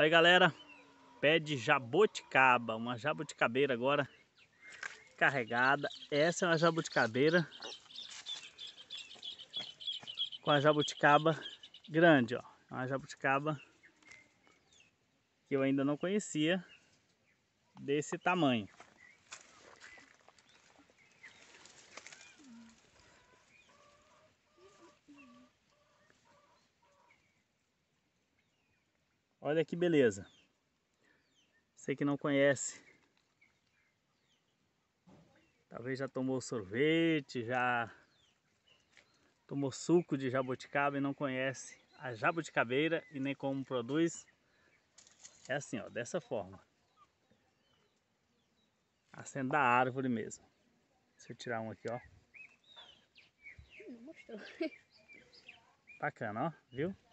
Aí galera, pé de jabuticaba, uma jabuticabeira agora carregada. Essa é uma jabuticabeira com a jabuticaba grande, ó. É uma jabuticaba que eu ainda não conhecia desse tamanho. Olha que beleza. Você que não conhece, talvez já tomou sorvete, já tomou suco de jabuticaba e não conhece a jabuticabeira e nem como produz. É assim, ó, dessa forma. Acendo da árvore mesmo. Deixa eu tirar um aqui, ó. Não mostrou. Bacana, ó, viu?